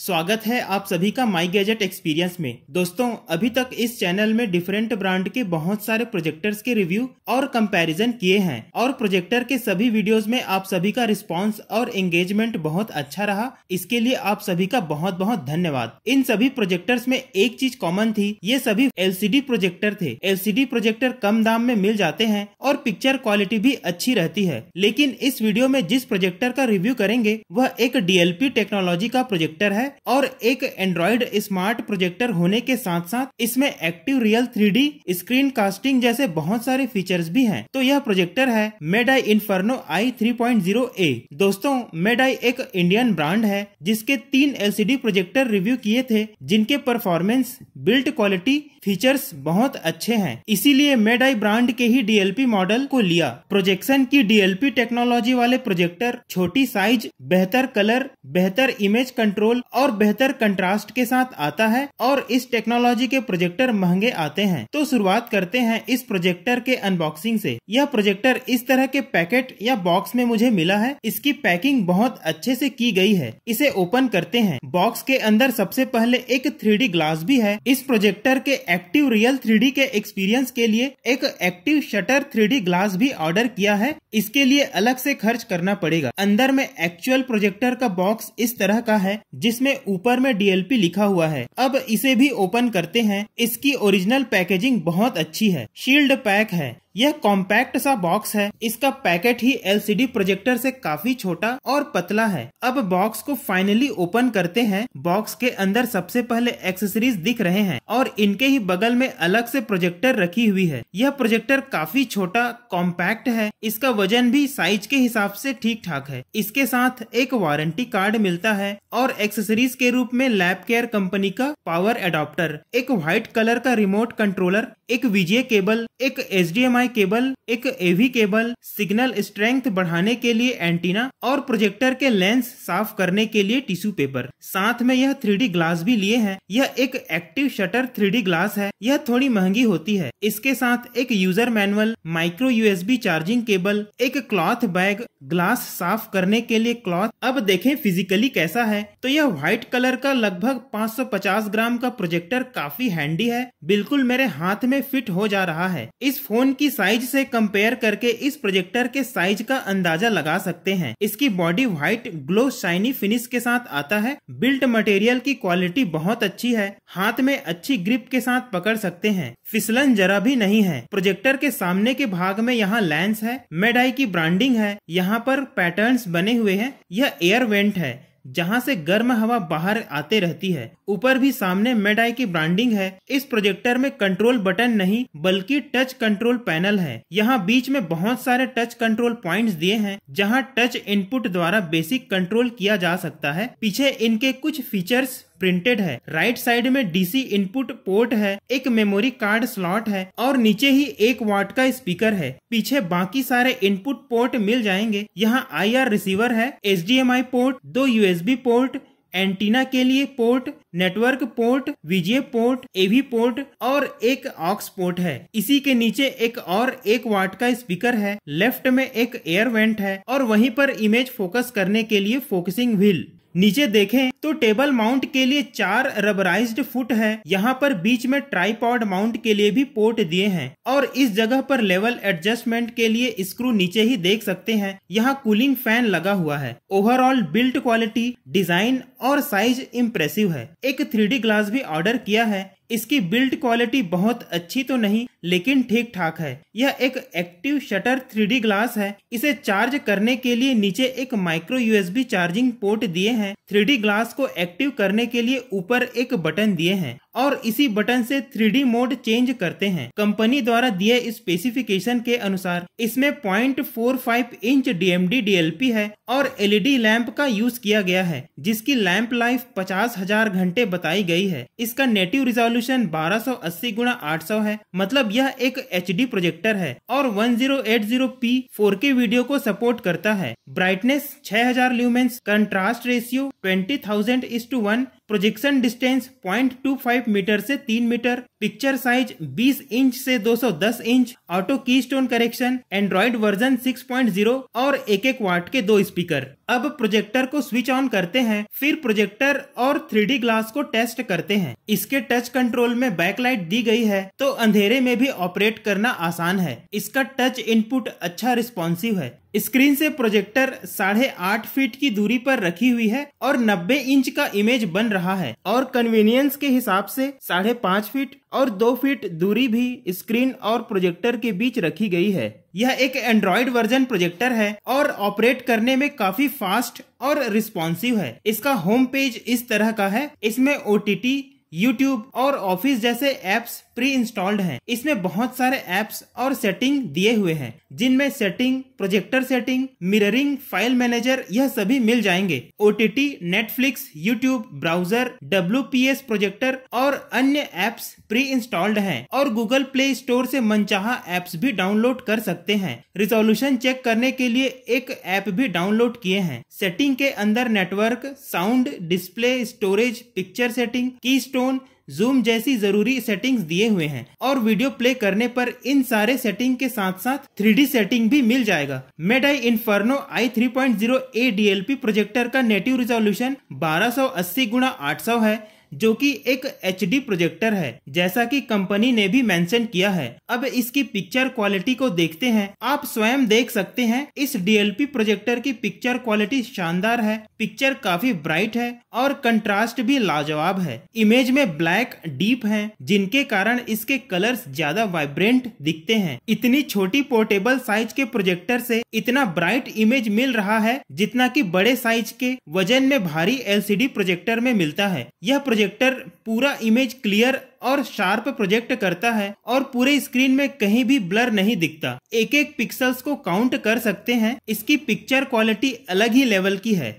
स्वागत है आप सभी का माई गैजेट एक्सपीरियंस में दोस्तों अभी तक इस चैनल में डिफरेंट ब्रांड के बहुत सारे प्रोजेक्टर्स के रिव्यू और कंपैरिजन किए हैं और प्रोजेक्टर के सभी वीडियोस में आप सभी का रिस्पांस और एंगेजमेंट बहुत अच्छा रहा इसके लिए आप सभी का बहुत बहुत धन्यवाद इन सभी प्रोजेक्टर्स में एक चीज कॉमन थी ये सभी एल प्रोजेक्टर थे एल प्रोजेक्टर कम दाम में मिल जाते हैं और पिक्चर क्वालिटी भी अच्छी रहती है लेकिन इस वीडियो में जिस प्रोजेक्टर का रिव्यू करेंगे वह एक डी टेक्नोलॉजी का प्रोजेक्टर है और एक एंड्रॉइड स्मार्ट प्रोजेक्टर होने के साथ साथ इसमें active real three screen casting जैसे बहुत सारे फीचर्स भी हैं तो यह प्रोजेक्टर है मेडाई इन्फर्नो आई थ्री ए दोस्तों मेडाई एक इंडियन ब्रांड है जिसके तीन एल प्रोजेक्टर रिव्यू किए थे जिनके परफॉर्मेंस बिल्ट क्वालिटी फीचर्स बहुत अच्छे हैं इसीलिए मेडाई ब्रांड के ही डीएलपी मॉडल को लिया प्रोजेक्शन की डीएलपी टेक्नोलॉजी वाले प्रोजेक्टर छोटी साइज बेहतर कलर बेहतर इमेज कंट्रोल और बेहतर कंट्रास्ट के साथ आता है और इस टेक्नोलॉजी के प्रोजेक्टर महंगे आते हैं तो शुरुआत करते हैं इस प्रोजेक्टर के अनबॉक्सिंग से यह प्रोजेक्टर इस तरह के पैकेट या बॉक्स में मुझे मिला है इसकी पैकिंग बहुत अच्छे से की गई है इसे ओपन करते हैं बॉक्स के अंदर सबसे पहले एक थ्री ग्लास भी है इस प्रोजेक्टर के एक्टिव रियल थ्री के एक्सपीरियंस के लिए एक एक्टिव शटर थ्री ग्लास भी ऑर्डर किया है इसके लिए अलग ऐसी खर्च करना पड़ेगा अंदर में एक्चुअल प्रोजेक्टर का बॉक्स इस तरह का है जिसमे जिसमें ऊपर में डीएलपी लिखा हुआ है अब इसे भी ओपन करते हैं इसकी ओरिजिनल पैकेजिंग बहुत अच्छी है शील्ड पैक है यह कॉम्पैक्ट सा बॉक्स है इसका पैकेट ही एलसीडी प्रोजेक्टर से काफी छोटा और पतला है अब बॉक्स को फाइनली ओपन करते हैं बॉक्स के अंदर सबसे पहले एक्सेसरीज दिख रहे हैं और इनके ही बगल में अलग से प्रोजेक्टर रखी हुई है यह प्रोजेक्टर काफी छोटा कॉम्पैक्ट है इसका वजन भी साइज के हिसाब से ठीक ठाक है इसके साथ एक वारंटी कार्ड मिलता है और एक्सेसरीज के रूप में लैब केयर कंपनी का पावर एडॉप्टर एक व्हाइट कलर का रिमोट कंट्रोलर एक विजय केबल एक एच केबल एक एवी केबल सिग्नल स्ट्रेंथ बढ़ाने के लिए एंटीना और प्रोजेक्टर के लेंस साफ करने के लिए टिश्यू पेपर साथ में यह थ्री ग्लास भी लिए हैं यह एक एक्टिव शटर थ्री ग्लास है यह थोड़ी महंगी होती है इसके साथ एक user manual micro U charging cable एक क्लॉथ बैग ग्लास साफ करने के लिए क्लॉथ अब देखे फिजिकली कैसा है तो यह व्हाइट कलर का लगभग पाँच ग्राम का प्रोजेक्टर काफी हैंडी है बिल्कुल मेरे हाथ में में फिट हो जा रहा है इस फोन की साइज से कंपेयर करके इस प्रोजेक्टर के साइज का अंदाजा लगा सकते हैं इसकी body white glow shiny finish के साथ आता है बिल्ट मटेरियल की क्वालिटी बहुत अच्छी है हाथ में अच्छी ग्रिप के साथ पकड़ सकते हैं फिसलन जरा भी नहीं है प्रोजेक्टर के सामने के भाग में यहाँ लेंस है मेडाई की ब्रांडिंग है यहाँ पर पैटर्न बने हुए है यह एयर वेंट है जहां से गर्म हवा बाहर आते रहती है ऊपर भी सामने मेड आई की ब्रांडिंग है इस प्रोजेक्टर में कंट्रोल बटन नहीं बल्कि टच कंट्रोल पैनल है यहाँ बीच में बहुत सारे टच कंट्रोल पॉइंट्स दिए हैं जहाँ टच इनपुट द्वारा बेसिक कंट्रोल किया जा सकता है पीछे इनके कुछ फीचर्स प्रिंटेड है राइट साइड में डीसी इनपुट पोर्ट है एक मेमोरी कार्ड स्लॉट है और नीचे ही एक वाट का स्पीकर है पीछे बाकी सारे इनपुट पोर्ट मिल जाएंगे यहाँ आई रिसीवर है एच पोर्ट दो यूएसबी पोर्ट एंटीना के लिए port network port VJ port AV port और एक ऑक्स पोर्ट है इसी के नीचे एक और एक वाट का स्पीकर है लेफ्ट में एक एयर वेंट है और वहीं पर इमेज फोकस करने के लिए फोकसिंग व्हील नीचे देखें तो टेबल माउंट के लिए चार रबराइज्ड फुट है यहाँ पर बीच में ट्राईपॉड माउंट के लिए भी पोर्ट दिए हैं और इस जगह पर लेवल एडजस्टमेंट के लिए स्क्रू नीचे ही देख सकते हैं यहाँ कूलिंग फैन लगा हुआ है ओवरऑल बिल्ड क्वालिटी डिजाइन और साइज इम्प्रेसिव है एक थ्री ग्लास भी ऑर्डर किया है इसकी बिल्ड क्वालिटी बहुत अच्छी तो नहीं लेकिन ठीक ठाक है यह एक एक्टिव शटर थ्री ग्लास है इसे चार्ज करने के लिए नीचे एक माइक्रो यूएसबी चार्जिंग पोर्ट दिए हैं थ्री ग्लास को एक्टिव करने के लिए ऊपर एक बटन दिए हैं और इसी बटन से 3D मोड चेंज करते हैं कंपनी द्वारा दिए स्पेसिफिकेशन के अनुसार इसमें 0.45 इंच DMD DLP है और एलईडी लैंप e का यूज किया गया है जिसकी लैंप लाइफ पचास हजार घंटे बताई गई है इसका नेटिव रिजोल्यूशन 1280 गुना सौ है मतलब यह एक एच प्रोजेक्टर है और 1080p 4K वीडियो को सपोर्ट करता है ब्राइटनेस हजार lumens contrast ratio twenty is to one projection distance 0.25 metre से 3 मीटर पिक्चर साइज 20 इंच से 210 inch auto keystone correction Android version 6.0 और एक एक वाट के दो स्पीकर अब प्रोजेक्टर को स्विच ऑन करते हैं फिर प्रोजेक्टर और थ्री ग्लास को टेस्ट करते हैं इसके टच कंट्रोल में बैकलाइट दी गई है तो अंधेरे में भी ऑपरेट करना आसान है इसका टच इनपुट अच्छा रिस्पॉन्सिव है स्क्रीन से प्रोजेक्टर साढ़े आठ फीट की दूरी पर रखी हुई है और 90 इंच का इमेज बन रहा है और कन्वीनियंस के हिसाब से साढ़े पाँच फीट और दो फीट दूरी भी स्क्रीन और प्रोजेक्टर के बीच रखी गई है यह एक एंड्रॉइड वर्जन प्रोजेक्टर है और ऑपरेट करने में काफी फास्ट और रिस्पॉन्सिव है इसका होम पेज इस तरह का है इसमें ओ टी टी YouTube और ऑफिस जैसे एप्स प्री इंस्टॉल्ड है इसमें बहुत सारे एप्स और सेटिंग दिए हुए हैं जिनमें setting projector setting mirroring file manager यह सभी मिल जाएंगे O T T Netflix YouTube browser W projector और अन्य एप्स प्री इंस्टॉल्ड है और गूगल प्ले स्टोर से मनचाहा एप्स भी डाउनलोड कर सकते हैं रिजोल्यूशन चेक करने के लिए एक ऐप भी डाउनलोड किए हैं सेटिंग के अंदर network sound display storage picture setting key store tone zoom जैसी जरूरी सेटिंग्स दिए हुए हैं और वीडियो प्ले करने पर इन सारे सेटिंग के साथ साथ 3D सेटिंग भी मिल जाएगा Medai inferno I three point projector का नेटिव रिजोल्यूशन 1280 सौ आठ है जो कि एक एच प्रोजेक्टर है जैसा कि कंपनी ने भी मेंशन किया है अब इसकी पिक्चर क्वालिटी को देखते हैं आप स्वयं देख सकते हैं इस डी प्रोजेक्टर की पिक्चर क्वालिटी शानदार है पिक्चर काफी ब्राइट है और कंट्रास्ट भी लाजवाब है इमेज में ब्लैक डीप है जिनके कारण इसके कलर्स ज्यादा वाइब्रेंट दिखते हैं इतनी छोटी पोर्टेबल साइज के प्रोजेक्टर से इतना ब्राइट इमेज मिल रहा है जितना कि बड़े साइज के वजन में भारी एलसीडी प्रोजेक्टर में मिलता है यह प्रोजेक्टर पूरा इमेज क्लियर और शार्प प्रोजेक्ट करता है और पूरे स्क्रीन में कहीं भी ब्लर नहीं दिखता एक एक पिक्सल्स को काउंट कर सकते हैं इसकी पिक्चर क्वालिटी अलग ही लेवल की है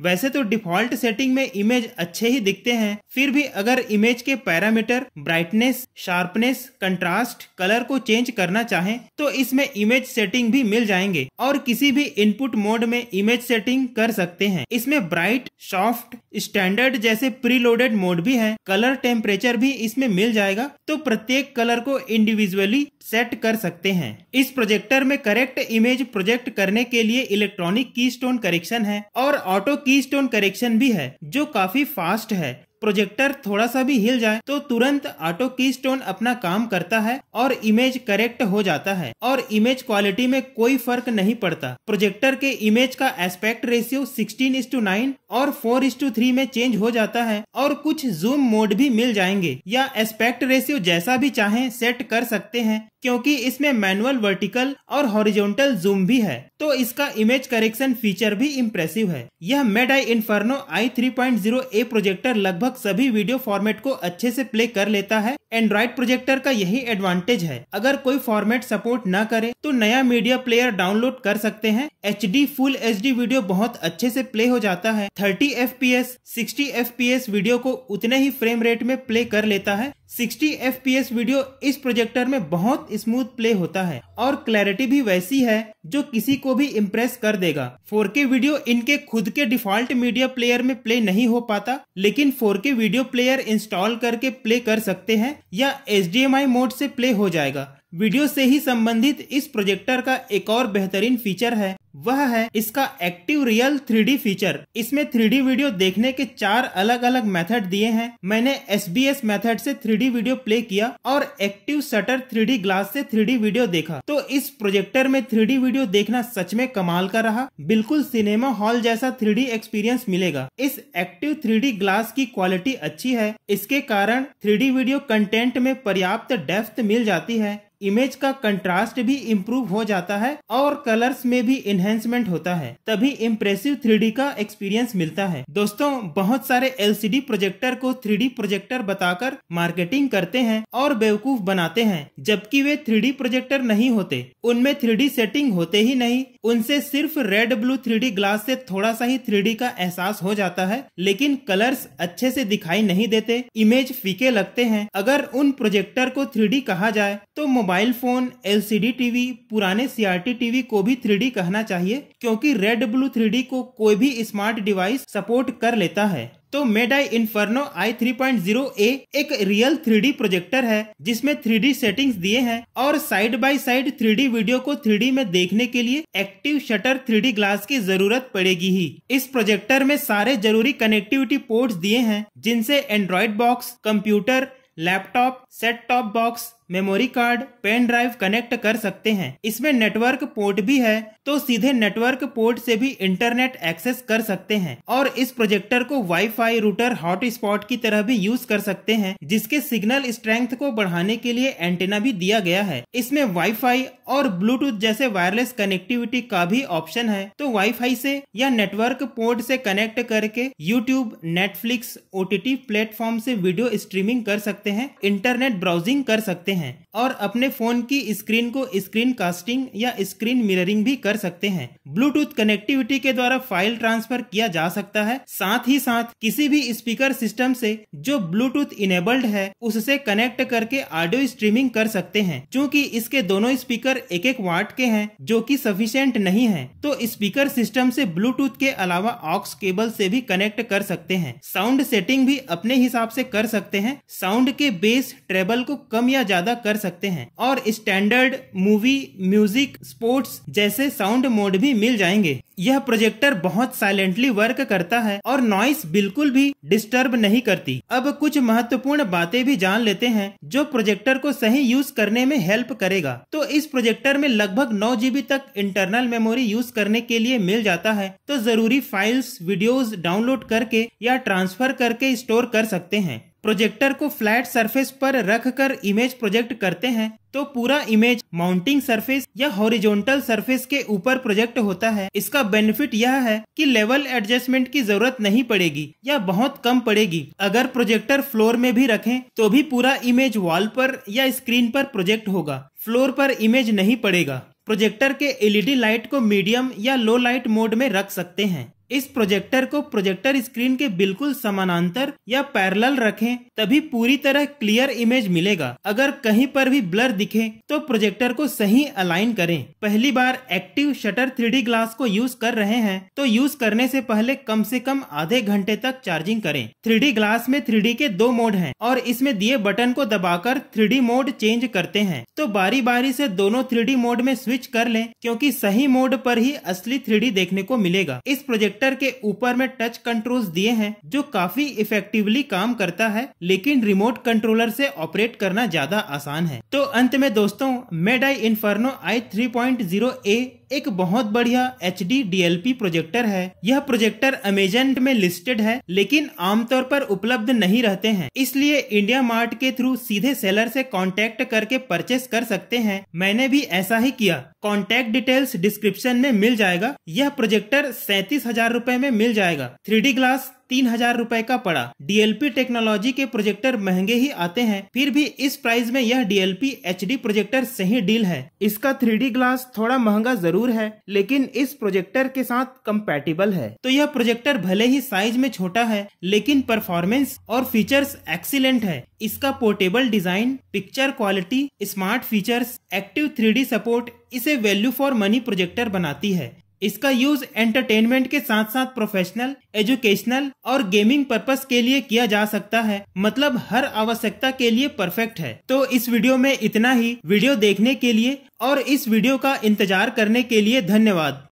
वैसे तो डिफॉल्ट सेटिंग में इमेज अच्छे ही दिखते हैं फिर भी अगर इमेज के parameter brightness sharpness contrast colour को चेंज करना चाहें तो इसमें इमेज सेटिंग भी मिल जाएंगे और किसी भी इनपुट मोड में इमेज सेटिंग कर सकते हैं इसमें ब्राइट सॉफ्ट स्टैंडर्ड जैसे प्रीलोडेड मोड भी है कलर टेम्परेचर भी इसमें मिल जाएगा तो प्रत्येक कलर को इंडिविजुअली सेट कर सकते हैं इस प्रोजेक्टर में करेक्ट इमेज प्रोजेक्ट करने के लिए इलेक्ट्रॉनिक की स्टोन करेक्शन है और ऑटो कीस्टोन करेक्शन भी है जो काफी फास्ट है प्रोजेक्टर थोड़ा सा भी हिल जाए तो तुरंत ऑटो की स्टोन अपना काम करता है और इमेज करेक्ट हो जाता है और इमेज क्वालिटी में कोई फर्क नहीं पड़ता प्रोजेक्टर के इमेज का एस्पेक्ट रेशियो 16 इस टू नाइन और 4 इस टू थ्री में चेंज हो जाता है और कुछ जूम मोड भी मिल जाएंगे या एस्पेक्ट रेशियो जैसा भी चाहे सेट कर सकते हैं क्योंकि इसमें मैनुअल वर्टिकल और हॉरिजॉन्टल जूम भी है तो इसका इमेज करेक्शन फीचर भी इम्प्रेसिव है यह made I Inferno I three point zero A projector लगभग सभी वीडियो फॉर्मेट को अच्छे से प्ले कर लेता है एंड्रॉइड प्रोजेक्टर का यही एडवांटेज है अगर कोई फॉर्मेट सपोर्ट न करे तो नया मीडिया प्लेयर डाउनलोड कर सकते हैं एच फुल एच वीडियो बहुत अच्छे से प्ले हो जाता है thirty F P S sixty F P S video को उतने ही फ्रेम रेट में प्ले कर लेता है 60 एफ वीडियो इस प्रोजेक्टर में बहुत स्मूथ प्ले होता है और क्लैरिटी भी वैसी है जो किसी को भी इम्प्रेस कर देगा 4K वीडियो इनके खुद के डिफॉल्ट मीडिया प्लेयर में प्ले नहीं हो पाता लेकिन 4K वीडियो प्लेयर इंस्टॉल करके प्ले कर सकते हैं या एच मोड से प्ले हो जाएगा वीडियो से ही संबंधित इस प्रोजेक्टर का एक और बेहतरीन फीचर है वह है इसका एक्टिव रियल थ्री फीचर इसमें थ्री वीडियो देखने के चार अलग अलग मेथड दिए हैं मैंने एस बी एस मेथड से थ्री वीडियो प्ले किया और एक्टिव शटर थ्री ग्लास से थ्री वीडियो देखा तो इस प्रोजेक्टर में थ्री वीडियो देखना सच में कमाल का रहा बिल्कुल सिनेमा हॉल जैसा थ्री एक्सपीरियंस मिलेगा इस एक्टिव थ्री ग्लास की क्वालिटी अच्छी है इसके कारण थ्री वीडियो कंटेंट में पर्याप्त डेफ्थ मिल जाती है इमेज का कंट्रास्ट भी इम्प्रूव हो जाता है और कलर्स में भी इन्हेंसमेंट होता है तभी इम्प्रेसिव थ्री का एक्सपीरियंस मिलता है दोस्तों बहुत सारे एल प्रोजेक्टर को थ्री प्रोजेक्टर बताकर मार्केटिंग करते हैं और बेवकूफ बनाते हैं जबकि वे थ्री प्रोजेक्टर नहीं होते उनमें थ्री सेटिंग होते ही नहीं उनसे सिर्फ रेड ब्लू थ्री ग्लास से थोड़ा सा ही थ्री का एहसास हो जाता है लेकिन कलर्स अच्छे से दिखाई नहीं देते इमेज फीके लगते हैं अगर उन प्रोजेक्टर को थ्री कहा जाए तो mobile mobile phone LCD TV पुराने सीआरटी टीवी को भी थ्री कहना चाहिए क्योंकि रेड ब्लू थ्री को कोई भी स्मार्ट डिवाइस सपोर्ट कर लेता है तो Medai inferno I three point zero A एक रियल थ्री डी प्रोजेक्टर है जिसमें थ्री डी सेटिंग्स दिए हैं और side by side three D video को थ्री डी में देखने के लिए active shutter three D glass की जरूरत पड़ेगी ही इस प्रोजेक्टर में सारे जरूरी कनेक्टिविटी पोर्ट्स दिए हैं जिनसे Android box computer laptop set top box memory card pen drive connect कर सकते हैं इसमें नेटवर्क पोर्ट भी है तो सीधे नेटवर्क पोर्ट से भी इंटरनेट एक्सेस कर सकते हैं और इस प्रोजेक्टर को वाईफाई रूटर हॉटस्पॉट की तरह भी यूज कर सकते हैं जिसके सिग्नल स्ट्रेंथ को बढ़ाने के लिए एंटेना भी दिया गया है इसमें वाईफाई और ब्लूटूथ जैसे वायरलेस कनेक्टिविटी का भी ऑप्शन है तो वाईफाई से या नेटवर्क पोर्ट से कनेक्ट करके YouTube Netflix O T platform से वीडियो स्ट्रीमिंग कर सकते हैं इंटरनेट ब्राउजिंग कर सकते हैं हैं और अपने फोन की स्क्रीन को स्क्रीन कास्टिंग या स्क्रीन मिररिंग भी कर सकते हैं ब्लूटूथ कनेक्टिविटी के द्वारा फाइल ट्रांसफर किया जा सकता है साथ ही साथ किसी भी स्पीकर सिस्टम से जो ब्लूटूथ इनेबल्ड है उससे कनेक्ट करके ऑडियो स्ट्रीमिंग कर सकते हैं क्योंकि इसके दोनों स्पीकर एक एक वाट के हैं जो कि सफिशियंट नहीं है तो स्पीकर सिस्टम से ब्लूटूथ के अलावा ऑक्स केबल से भी कनेक्ट कर सकते हैं साउंड सेटिंग भी अपने हिसाब से कर सकते हैं साउंड के बेस ट्रेबल को कम या ज्यादा ज्यादा कर सकते हैं और स्टैंडर्ड मूवी म्यूजिक स्पोर्ट्स जैसे साउंड मोड भी मिल जाएंगे यह प्रोजेक्टर बहुत साइलेंटली वर्क करता है और नॉइस बिल्कुल भी डिस्टर्ब नहीं करती अब कुछ महत्वपूर्ण बातें भी जान लेते हैं जो प्रोजेक्टर को सही यूज करने में हेल्प करेगा तो इस प्रोजेक्टर में लगभग नौ जीबी तक इंटरनल मेमोरी यूज करने के लिए मिल जाता है तो जरूरी फाइल्स वीडियोस डाउनलोड करके या ट्रांसफर करके स्टोर कर सकते हैं प्रोजेक्टर को फ्लैट सरफेस पर रखकर इमेज प्रोजेक्ट करते हैं तो पूरा इमेज माउंटिंग सरफेस या हॉरिजॉन्टल सरफेस के ऊपर प्रोजेक्ट होता है इसका बेनिफिट यह है कि लेवल एडजस्टमेंट की जरूरत नहीं पड़ेगी या बहुत कम पड़ेगी अगर प्रोजेक्टर फ्लोर में भी रखें तो भी पूरा इमेज वॉल पर या स्क्रीन पर प्रोजेक्ट होगा फ्लोर पर इमेज नहीं पड़ेगा प्रोजेक्टर के एलईडी लाइट को मीडियम या लो लाइट मोड में रख सकते हैं इस प्रोजेक्टर को प्रोजेक्टर स्क्रीन के बिल्कुल समानांतर या पैरेलल रखें तभी पूरी तरह क्लियर इमेज मिलेगा अगर कहीं पर भी ब्लर दिखे तो प्रोजेक्टर को सही अलाइन करें पहली बार एक्टिव शटर थ्री ग्लास को यूज कर रहे हैं तो यूज करने से पहले कम से कम आधे घंटे तक चार्जिंग करें थ्री ग्लास में थ्री के दो मोड है और इसमें दिए बटन को दबाकर थ्री मोड चेंज करते हैं तो बारी बारी ऐसी दोनों थ्री मोड में स्विच कर ले क्यूँकी सही मोड आरोप ही असली थ्री देखने को मिलेगा इस प्रोजेक्ट सेक्टर के ऊपर में टच कंट्रोल्स दिए हैं जो काफी इफेक्टिवली काम करता है लेकिन रिमोट कंट्रोलर से ऑपरेट करना ज्यादा आसान है तो अंत में दोस्तों मेडाई inferno I three point zero A एक बहुत बढ़िया एच डी प्रोजेक्टर है यह प्रोजेक्टर अमेजन में लिस्टेड है लेकिन आमतौर पर उपलब्ध नहीं रहते हैं इसलिए इंडिया मार्ट के थ्रू सीधे सेलर से कांटेक्ट करके परचेस कर सकते हैं मैंने भी ऐसा ही किया कांटेक्ट डिटेल्स डिस्क्रिप्शन में मिल जाएगा यह प्रोजेक्टर सैतीस हजार रूपए में मिल जाएगा थ्री ग्लास तीन हजार रूपए का पड़ा डीएलपी टेक्नोलॉजी के प्रोजेक्टर महंगे ही आते हैं फिर भी इस प्राइस में यह डीएलपी एचडी प्रोजेक्टर सही डील है इसका थ्री ग्लास थोड़ा महंगा जरूर है लेकिन इस प्रोजेक्टर के साथ कंपेटेबल है तो यह प्रोजेक्टर भले ही साइज में छोटा है लेकिन परफॉर्मेंस और फीचर्स एक्सीलेंट है इसका portable design picture quality smart features active three support इसे वैल्यू फॉर मनी प्रोजेक्टर बनाती है इसका यूज एंटरटेनमेंट के साथ साथ प्रोफेशनल एजुकेशनल और गेमिंग पर्पस के लिए किया जा सकता है मतलब हर आवश्यकता के लिए परफेक्ट है तो इस वीडियो में इतना ही वीडियो देखने के लिए और इस वीडियो का इंतजार करने के लिए धन्यवाद